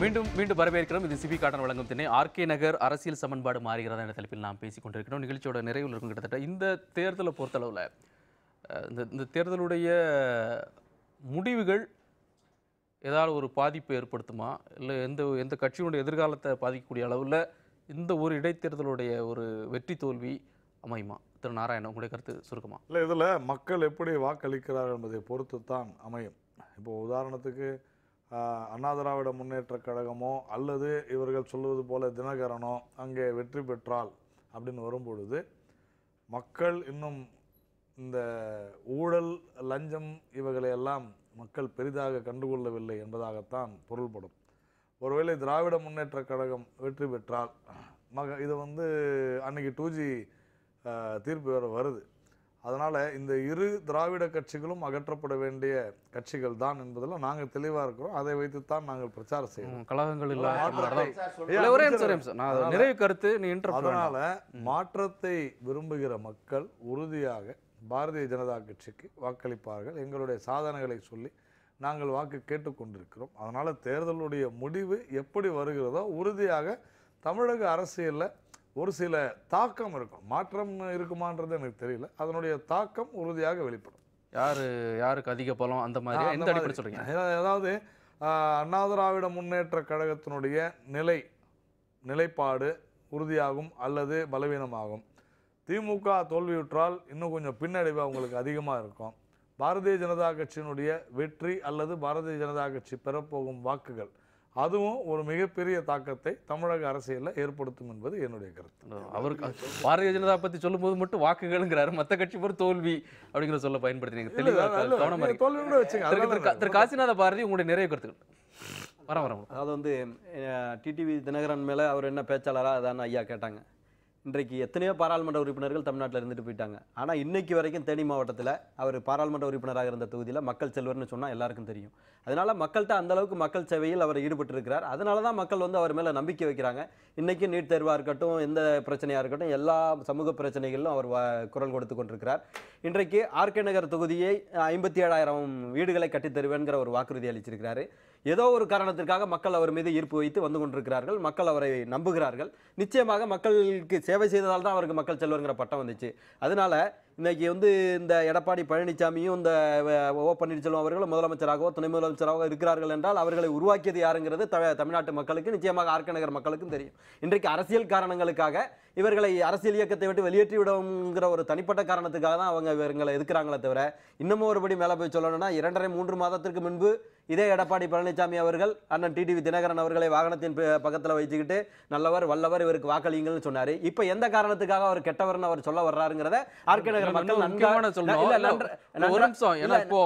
மீண்டும் மீண்டும் வரவேற்கிறோம் இது சிபி காட்டன் வழங்கும் திணை ஆர்கே நகர் அரசியல் சமன்பாடு மாறுகிறதா என்ற தலைப்பில் நாம் பேசிக்கொண்டிருக்கிறோம் கொண்டிருக்கிறோம் நிகழ்ச்சியோட நிறைவில் இருக்கும் கிட்டத்தட்ட இந்த தேர்தலை பொறுத்தளவில் இந்த இந்த தேர்தலுடைய முடிவுகள் ஏதாவது ஒரு பாதிப்பு ஏற்படுத்துமா இல்லை எந்த எந்த கட்சியினுடைய எதிர்காலத்தை பாதிக்கக்கூடிய அளவில் இந்த ஒரு இடைத்தேர்தலுடைய ஒரு வெற்றி தோல்வி அமையுமா திரு நாராயணன் உங்களுடைய கருத்து சுருக்கமா இல்லை இதில் மக்கள் எப்படி வாக்களிக்கிறார்கள் என்பதை பொறுத்து தான் அமையும் இப்போ உதாரணத்துக்கு அண்ணா திராவிட முன்னேற்ற கழகமோ அல்லது இவர்கள் சொல்வது போல தினகரனோ அங்கே வெற்றி பெற்றால் அப்படின்னு வரும்பொழுது மக்கள் இன்னும் இந்த ஊழல் லஞ்சம் இவைகளையெல்லாம் மக்கள் பெரிதாக கண்டுகொள்ளவில்லை என்பதாகத்தான் பொருள்படும் ஒருவேளை திராவிட முன்னேற்ற கழகம் வெற்றி பெற்றால் மக இது வந்து அன்னைக்கு டூ ஜி தீர்ப்பு வேறு வருது அதனால் இந்த இரு திராவிட கட்சிகளும் அகற்றப்பட வேண்டிய கட்சிகள் தான் என்பதில் நாங்கள் தெளிவாக இருக்கிறோம் அதை வைத்து தான் நாங்கள் பிரச்சாரம் செய்வோம் கழகங்கள் நிறைவு கருத்து அதனால் மாற்றத்தை விரும்புகிற மக்கள் உறுதியாக பாரதிய ஜனதா கட்சிக்கு வாக்களிப்பார்கள் எங்களுடைய சாதனைகளை சொல்லி நாங்கள் வாக்கு கேட்டுக்கொண்டிருக்கிறோம் அதனால் தேர்தலுடைய முடிவு எப்படி வருகிறதோ உறுதியாக தமிழக அரசியலில் ஒரு சில தாக்கம் இருக்கும் மாற்றம் இருக்குமான்றது எனக்கு தெரியல அதனுடைய தாக்கம் உறுதியாக வெளிப்படும் யார் யாருக்கு அதிக பலம் அந்த மாதிரி சொல்கிறீங்க அதாவது அண்ணா திராவிட முன்னேற்ற கழகத்தினுடைய நிலை நிலைப்பாடு உறுதியாகும் அல்லது பலவீனமாகும் திமுக தோல்வியுற்றால் இன்னும் கொஞ்சம் பின்னடைவு அவங்களுக்கு அதிகமாக இருக்கும் பாரதிய ஜனதா கட்சியினுடைய வெற்றி அல்லது பாரதிய ஜனதா கட்சி பெறப்போகும் வாக்குகள் அதுவும் ஒரு மிகப்பெரிய தாக்கத்தை தமிழக அரசியலில் ஏற்படுத்தும் என்பது என்னுடைய கருத்து அவருக்கு பாரதிய ஜனதா பற்றி சொல்லும்போது மட்டும் வாக்குகள்ங்கிறாரு மற்ற கட்சி பேர் தோல்வி அப்படிங்கிற சொல்ல பயன்படுத்தினீங்க திரு காசிநாத பாரதி உங்களுடைய நிறைய கருத்துக்கள் வர வர அது வந்து டிடிவி தினகரன் மேலே அவர் என்ன பேச்சாளராக அதான் ஐயா கேட்டாங்க இன்றைக்கு எத்தனையோ பாராளுமன்ற உறுப்பினர்கள் தமிழ்நாட்டில் இருந்துட்டு போயிட்டாங்க ஆனால் இன்னைக்கு வரைக்கும் தேனி மாவட்டத்தில் அவர் பாராளுமன்ற உறுப்பினராக இருந்த தொகுதியில் மக்கள் செல்வர்னு சொன்னால் எல்லாருக்கும் தெரியும் அதனால் மக்கள்கிட்ட அந்தளவுக்கு மக்கள் சேவையில் அவர் ஈடுபட்டிருக்கிறார் அதனால தான் மக்கள் வந்து அவர் மேலே நம்பிக்கை வைக்கிறாங்க இன்றைக்கும் நீட் தேர்வாக இருக்கட்டும் எந்த பிரச்சனையாக இருக்கட்டும் எல்லா சமூக பிரச்சனைகளிலும் அவர் குரல் கொடுத்து கொண்டிருக்கிறார் இன்றைக்கு ஆர்கே நகர் தொகுதியை ஐம்பத்தி ஏழாயிரம் வீடுகளை கட்டித்தருவேங்கிற ஒரு வாக்குறுதி அளிச்சிருக்கிறாரு ஏதோ ஒரு காரணத்திற்காக மக்கள் அவர் மீது ஈர்ப்பு வைத்து வந்து கொண்டிருக்கிறார்கள் மக்கள் அவரை நம்புகிறார்கள் நிச்சயமாக மக்களுக்கு சேவை செய்ததால் தான் அவருக்கு மக்கள் செல்வருங்கிற பட்டம் வந்துச்சு அதனால இன்னைக்கு வந்து இந்த எடப்பாடி பழனிசாமியும் இந்த ஓ பன்னீர்செல்வம் அவர்களும் முதலமைச்சராகவோ துணை முதலமைச்சராகவோ இருக்கிறார்கள் என்றால் அவர்களை உருவாக்கியது யாருங்கிறது த தமிழ்நாட்டு மக்களுக்கு நிச்சயமாக ஆர்கநகர் மக்களுக்கும் தெரியும் இன்றைக்கு அரசியல் காரணங்களுக்காக இவர்களை அரசியல் இயக்கத்தை விட்டு வெளியேற்றி விடுங்கிற ஒரு தனிப்பட்ட காரணத்துக்காக தான் அவங்க இவங்களை எதுக்குறாங்களே தவிர இன்னமும் ஒருபடி மேலே போய் சொல்லணும்னா இரண்டரை மூன்று மாதத்திற்கு முன்பு இதே எடப்பாடி பழனிசாமி அவர்கள் அண்ணன் டிடிவி தினகரன் அவர்களை வாகனத்தின் பக்கத்தில் வச்சுக்கிட்டு நல்லவர் வல்லவர் இவருக்கு வாக்களிங்கள்னு சொன்னார் இப்போ எந்த காரணத்துக்காக அவர் கெட்டவர்னு அவர் சொல்ல வர்றாருங்கிறத ஆர்கே நகர் மக்கள் நன்றான சொல்லணும் ஒரு நிமிஷம் இப்போ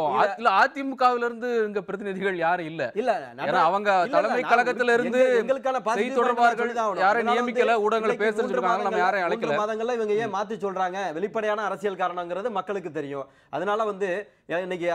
அதிமுகவில இருந்து இங்க பிரதிநிதிகள் யாரும் இல்ல இல்ல அவங்க தலைமை கழகத்துல இருந்து எங்களுக்கான செய்தி தொடர்பாளர்கள் யாரையும் நியமிக்கல ஊடகங்களை பேச நம்ம யாரையும் அழைக்கல மாதங்கள்ல இவங்க ஏன் மாத்தி சொல்றாங்க வெளிப்படையான அரசியல் காரணங்கிறது மக்களுக்கு தெரியும் அதனால வந்து இன்னைக்கு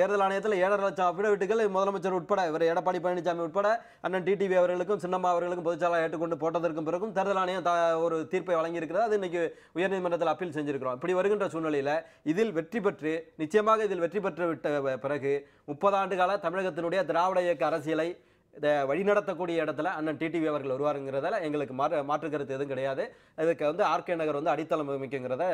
தேர்தல் ஆணையத்தில் ஏழரை லட்சம் அபிடவிட்டு கையெழுத்துக்கள் முதலமைச்சர் உட்பட இவர் எடப்பாடி பழனிசாமி உட்பட அண்ணன் டிடிவி அவர்களுக்கும் சின்னம்மா அவர்களுக்கும் பொதுச்சாலை ஏற்றுக்கொண்டு போட்டதற்கும் பிறகும் தேர்தல் ஆணையம் ஒரு தீர்ப்பை வழங்கியிருக்கிறது அது இன்னைக்கு உயர்நீதிமன்றத்தில் அப்பீல் செஞ்சிருக்கிறோம் இப்படி வருகின்ற சூழ்நிலையில் இதில் வெற்றி பெற்று நிச்சயமாக இதில் வெற்றி பெற்று விட்ட பிறகு முப்பது ஆண்டு கால தமிழகத்தினுடைய திராவிட இயக்க அரசியலை இதை வழிநடத்தக்கூடிய இடத்துல அண்ணன் டிடிவி அவர்கள் வருவாருங்கிறதால எங்களுக்கு மாற்று மாற்று கருத்து எதுவும் கிடையாது இதுக்கு வந்து ஆர்கே நகர் வந்து அடித்தளம் அமைக்குங்கிறத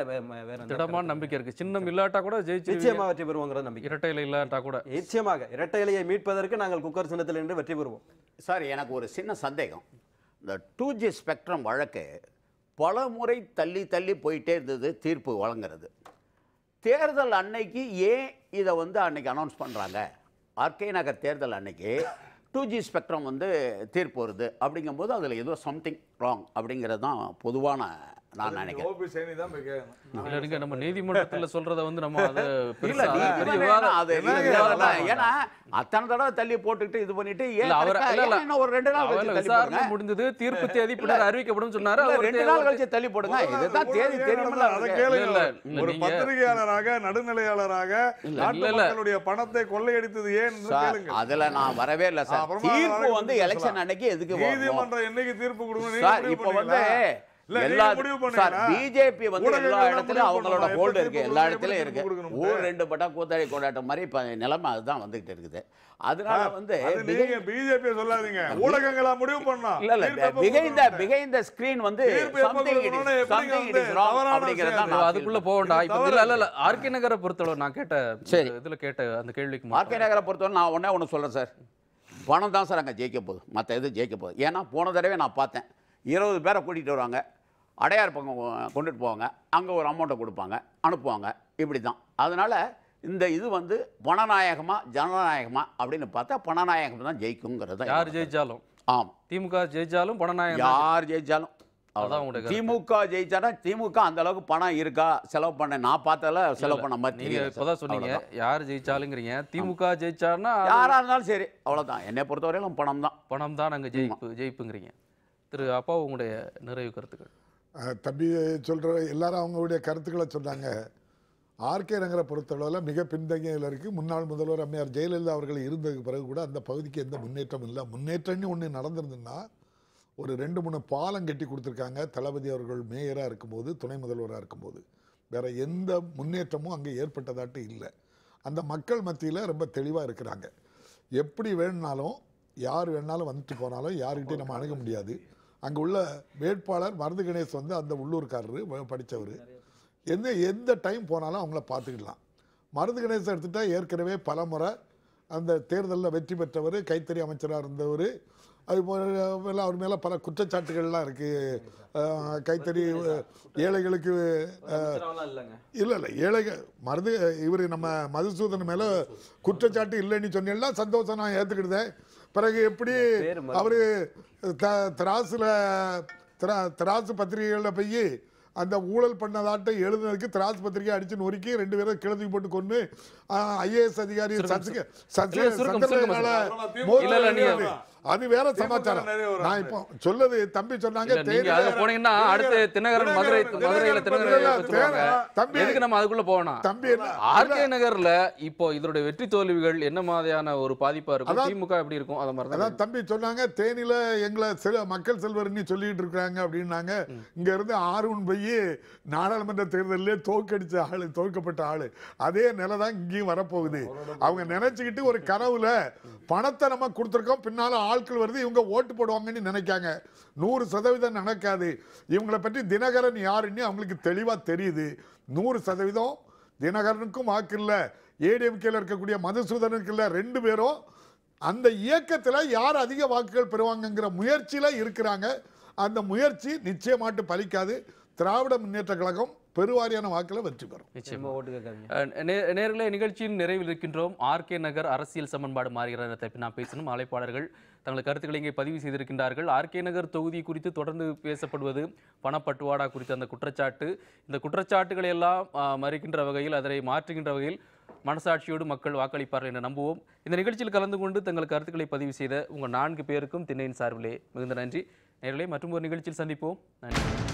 வேற திடமான நம்பிக்கை இருக்கு சின்னம் இல்லாட்டா கூட ஜெயிச்சு நிச்சயமாக வெற்றி பெறுவோங்கிறத நம்பிக்கை இரட்டை இலை இல்லாட்டா கூட நிச்சயமாக இரட்டை இலையை மீட்பதற்கு நாங்கள் குக்கர் சின்னத்தில் நின்று வெற்றி பெறுவோம் சார் எனக்கு ஒரு சின்ன சந்தேகம் இந்த டூ ஜி ஸ்பெக்ட்ரம் வழக்கு பல முறை தள்ளி தள்ளி போயிட்டே இருந்தது தீர்ப்பு வழங்குறது தேர்தல் அன்னைக்கு ஏன் இதை வந்து அன்னைக்கு அனௌன்ஸ் பண்ணுறாங்க ஆர்கே நகர் தேர்தல் அன்னைக்கு டூ ஜி ஸ்பெக்ட்ரம் வந்து தீர்ப்பு வருது அப்படிங்கும்போது அதில் ஏதோ சம்திங் ராங் அப்படிங்கிறது தான் பொதுவான நான் நினைக்கிறேன் நம்ம வந்து நம்ம அத்தனை தடவை தள்ளி போட்டுக்கிட்டு இது பண்ணிட்டு நாள் முடிஞ்சது தீர்ப்பு தேதி பின்னர் அறிவிக்கப்படும் சொன்னாரு ரெண்டு நாள் தள்ளி போடுங்க தேதி இல்ல ஒரு பத்திரிகையாளராக நடுநிலையாளராக பணத்தை கொள்ளையடித்தது ஏன் அதுல நான் வரவே இல்லை தீர்ப்பு வந்து எலெக்ஷன் அன்னைக்கு என்னைக்கு தீர்ப்பு இப்ப வந்து எல்லா சார் பிஜேபி வந்து எல்லா இடத்துலயும் அவங்களோட ஹோல்டு இருக்கு எல்லா இடத்துலயும் இருக்கு ஊர் ரெண்டு பட்டா கூத்தாடி கொண்டாட்டம் மாதிரி நிலைமை அதுதான் வந்துகிட்டு இருக்குது அதனால வந்து பிஜேபி சொல்லாதீங்க ஊடகங்களா முடிவு பண்ணலாம் இல்ல இல்ல மிகைந்த மிகைந்த ஸ்கிரீன் வந்து அதுக்குள்ள போகண்டா இப்ப இல்ல இல்ல ஆர்கே நகரை பொறுத்தவரை நான் கேட்ட சரி இதுல கேட்ட அந்த கேள்விக்கு ஆர்கே நகரை பொறுத்தவரை நான் உடனே ஒண்ணு சொல்றேன் சார் பணம் தான் சார் அங்கே ஜெயிக்க போகுது மற்ற எதுவும் ஜெயிக்க போகுது ஏன்னா போன தடவை நான் பார்த்தேன் இருபது பேரை கூட்டிகிட்டு வருவாங்க அடையார் பக்கம் கொண்டுட்டு போவாங்க அங்கே ஒரு அமௌண்ட்டை கொடுப்பாங்க அனுப்புவாங்க இப்படி தான் அதனால் இந்த இது வந்து பணநாயகமா ஜனநாயகமா அப்படின்னு பார்த்தா பணநாயகம் தான் ஜெயிக்குங்கிறது யார் ஜெயித்தாலும் ஆம் திமுக ஜெயித்தாலும் பணநாயகம் யார் ஜெயித்தாலும் திமுக ஜெயிச்சாரா திமுக அந்த அளவுக்கு பணம் இருக்கா செலவு பண்ண நான் பார்த்தால செலவு பண்ண மாதிரி சொன்னீங்க யார் ஜெயிச்சாலுங்கிறீங்க திமுக ஜெயிச்சாருன்னா யாரா இருந்தாலும் சரி அவ்வளவுதான் என்னை பொறுத்தவரையிலும் பணம் தான் பணம் தான் நாங்கள் ஜெயிப்பு ஜெயிப்புங்கிறீங்க திரு அப்பா உங்களுடைய நிறைவு கருத்துக்கள் தம்பி சொல்கிற எல்லாரும் அவங்களுடைய கருத்துக்களை சொன்னாங்க ஆர்கே நகரை பொறுத்தளவில் மிக பின்தங்கியில் இருக்குது முன்னாள் முதல்வர் அம்மையார் ஜெயலலிதா அவர்கள் இருந்ததுக்கு பிறகு கூட அந்த பகுதிக்கு எந்த முன்னேற்றம் இல்லை முன்னேற்றம்னு ஒன்று நடந்திருந்துன்னா ஒரு ரெண்டு மூணு பாலம் கட்டி கொடுத்துருக்காங்க தளபதி அவர்கள் மேயராக இருக்கும்போது துணை முதல்வராக இருக்கும்போது வேறு எந்த முன்னேற்றமும் அங்கே ஏற்பட்டதாட்டு இல்லை அந்த மக்கள் மத்தியில் ரொம்ப தெளிவாக இருக்கிறாங்க எப்படி வேணுனாலும் யார் வேணாலும் வந்துட்டு போனாலும் யார்கிட்டையும் நம்ம அணுக முடியாது அங்கே உள்ள வேட்பாளர் மருந்து கணேஷ் வந்து அந்த உள்ளூர்காரரு படித்தவர் எந்த எந்த டைம் போனாலும் அவங்கள பார்த்துக்கிடலாம் மருந்து கணேசை எடுத்துட்டால் ஏற்கனவே பல முறை அந்த தேர்தலில் வெற்றி பெற்றவர் கைத்தறி அமைச்சராக இருந்தவர் அது எல்லாம் அவர் மேலே பல குற்றச்சாட்டுகள்லாம் இருக்குது கைத்தறி ஏழைகளுக்கு இல்லை இல்லை ஏழைகள் மருது இவர் நம்ம மதுசூதன் மேலே குற்றச்சாட்டு இல்லைன்னு சொன்னால் சந்தோஷம் நான் ஏற்றுக்கிட்டேன் பிறகு எப்படி அவரு திராசுல திராசு பத்திரிகைகளில் போய் அந்த ஊழல் பண்ணதாட்டை எழுதுனதுக்கு திராஸ் பத்திரிகை அடிச்சு நொறுக்கி ரெண்டு பேரும் கிழந்து போட்டு கொண்டு ஐஏஎஸ் அதிகாரி சசிகலா அது வேற சமாச்சாரம் நான் இப்போ சொல்லது தம்பி சொன்னாங்க போனீங்கன்னா அடுத்து தினகரன் மதுரை தம்பி நம்ம அதுக்குள்ள போகணும் தம்பி ஆர்கே நகர்ல இப்போ இதனுடைய வெற்றி தோல்விகள் என்ன மாதிரியான ஒரு பாதிப்பா இருக்கும் திமுக எப்படி இருக்கும் அத மாதிரி தான் தம்பி சொன்னாங்க தேனில எங்களை சில மக்கள் செல்வர்னு சொல்லிட்டு இருக்காங்க அப்படின்னாங்க இங்க இருந்து ஆர்வன் போய் நாடாளுமன்ற தேர்தலிலே தோக்கடிச்ச ஆளு தோற்கப்பட்ட ஆளு அதே நிலை தான் இங்கேயும் வரப்போகுது அவங்க நினைச்சுக்கிட்டு ஒரு கனவுல பணத்தை நம்ம கொடுத்துருக்கோம் பின்னால ஆள் ஆட்கள் வருது இவங்க ஓட்டு போடுவாங்கன்னு நினைக்காங்க நூறு சதவீதம் நடக்காது இவங்களை பற்றி தினகரன் யாருன்னு அவங்களுக்கு தெளிவாக தெரியுது நூறு சதவீதம் தினகரனுக்கும் வாக்கு இல்லை ஏடிஎம்கேல இருக்கக்கூடிய மதுசூதனுக்கு இல்லை ரெண்டு பேரும் அந்த இயக்கத்தில் யார் அதிக வாக்குகள் பெறுவாங்கங்கிற முயற்சியில் இருக்கிறாங்க அந்த முயற்சி நிச்சயமாட்டு பலிக்காது திராவிட முன்னேற்ற கழகம் பெருவாரியான வாக்கில் வெற்றி பெறும் நேர்களை நிகழ்ச்சியின் நிறைவில் இருக்கின்றோம் ஆர்கே நகர் அரசியல் சமன்பாடு மாறுகிறார் தப்பி நான் பேசணும் அழைப்பாளர்கள் தங்கள் கருத்துக்களை இங்கே பதிவு செய்திருக்கின்றார்கள் ஆர்கே நகர் தொகுதி குறித்து தொடர்ந்து பேசப்படுவது பணப்பட்டுவாடா குறித்த அந்த குற்றச்சாட்டு இந்த குற்றச்சாட்டுகளை எல்லாம் மறுக்கின்ற வகையில் அதனை மாற்றுகின்ற வகையில் மனசாட்சியோடு மக்கள் வாக்களிப்பார்கள் என நம்புவோம் இந்த நிகழ்ச்சியில் கலந்து கொண்டு தங்கள் கருத்துக்களை பதிவு செய்த உங்கள் நான்கு பேருக்கும் திண்ணையின் சார்பிலே மிகுந்த நன்றி நேரலே மற்றும் ஒரு நிகழ்ச்சியில் சந்திப்போம் நன்றி